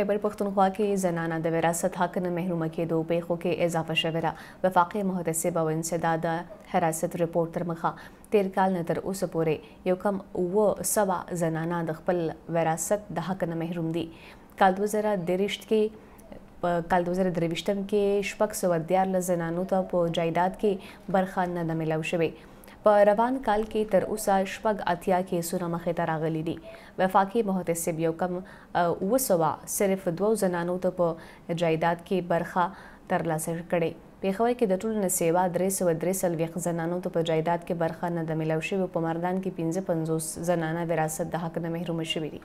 خیبر پښتونخوا کې زنانه د وراثت حق نه محرومه کېدو پیښو کې اضافه شوې ده وفاقي محتسبه او انسداد حراست رپورټ تر مخه تیر کال نه تر اوسه پورې یو کم اوه سوا زنانه د خپل وراثت د حق نه محروم دي کال 2013 کې په کال 2023 کې شپږ سو دیار لزنانو ته په جایداد کې برخه نه ملو شوه په روان کال کې تر اوسه شپږ اتیا کیسونه مخې ته راغلي دي وفاقي محتسب یو کم وسوا صرف دوو زنانو ته په جایداد کې برخه ترلاسه کړې پیښور کې د ټولو نه سیوا 333 زنانو ته په جایداد کې برخه نه د ملو شوی په مردان کې 55 زنانه وراثت د حق نه محروم شوی دي